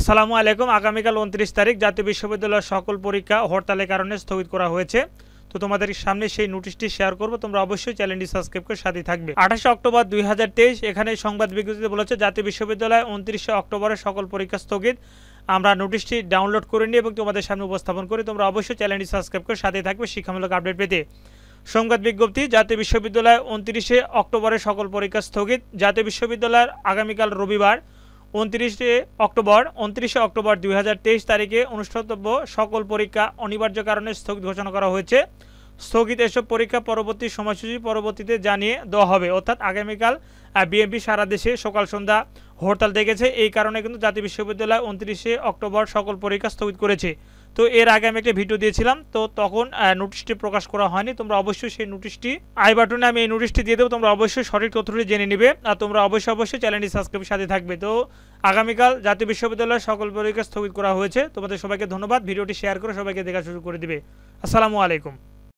আসসালামু আলাইকুম আগামীকাল উনত্রিশ তারিখ জাতীয় বিশ্ববিদ্যালয়ের সকল পরীক্ষা হরতালের কারণে স্থগিত করা হয়েছে তো তোমাদের সামনে সেই নোটিশটি শেয়ার করব তোমরা অবশ্যই চ্যানেলটি সাবস্ক্রাইব করে সাথে থাকবে আঠাশে অক্টোবর দুই এখানে সংবাদ বিজ্ঞপ্তিতে বলেছে জাতীয় বিশ্ববিদ্যালয় উনত্রিশে অক্টোবরে সকল পরীক্ষা স্থগিত আমরা নোটিশটি ডাউনলোড করে নিই এবং তোমাদের সামনে উপস্থাপন করি তোমরা অবশ্যই চ্যানেলটি সাবস্ক্রাইব করে সাথে থাকবে শিক্ষামূলক আপডেট পেতে সংবাদ বিজ্ঞপ্তি জাতীয় বিশ্ববিদ্যালয় উনত্রিশে অক্টোবরে সকল পরীক্ষা স্থগিত জাতীয় বিশ্ববিদ্যালয়ের আগামীকাল রবিবার উনত্রিশে অক্টোবর উনত্রিশে অক্টোবর দুই তারিখে অনুষ্ঠিতব্য সকল পরীক্ষা অনিবার্য কারণে স্থগিত ঘোষণা করা হয়েছে স্থগিত এসব পরীক্ষা পরবর্তী সময়সূচি পরবর্তীতে জানিয়ে দেওয়া হবে অর্থাৎ আগামীকাল বিএমপি সারা দেশে সকাল সন্ধ্যা হরতাল দেখেছে এই কারণে কিন্তু জাতীয় বিশ্ববিদ্যালয় উনত্রিশে অক্টোবর সকল পরীক্ষা স্থগিত করেছে তো এর আগে আমি একটা ভিডিও দিয়েছিলাম তো তখন নোটিশটি প্রকাশ করা হয়নি তোমরা অবশ্যই সেই নোটিশটি আই বাটনে আমি এই নোটিশটি দিয়ে দেবো তোমরা অবশ্যই সঠিক তথ্যটি জেনে নিবে আর তোমরা অবশ্যই অবশ্যই চ্যানেলটি সাবস্ক্রাইবের সাথে থাকবে তো আগামীকাল জাতীয় বিশ্ববিদ্যালয়ের সকল পরীক্ষা স্থগিত করা হয়েছে তোমাদের সবাইকে ধন্যবাদ ভিডিওটি শেয়ার করে সবাইকে দেখা শুরু করে দিবে আসসালামু আলাইকুম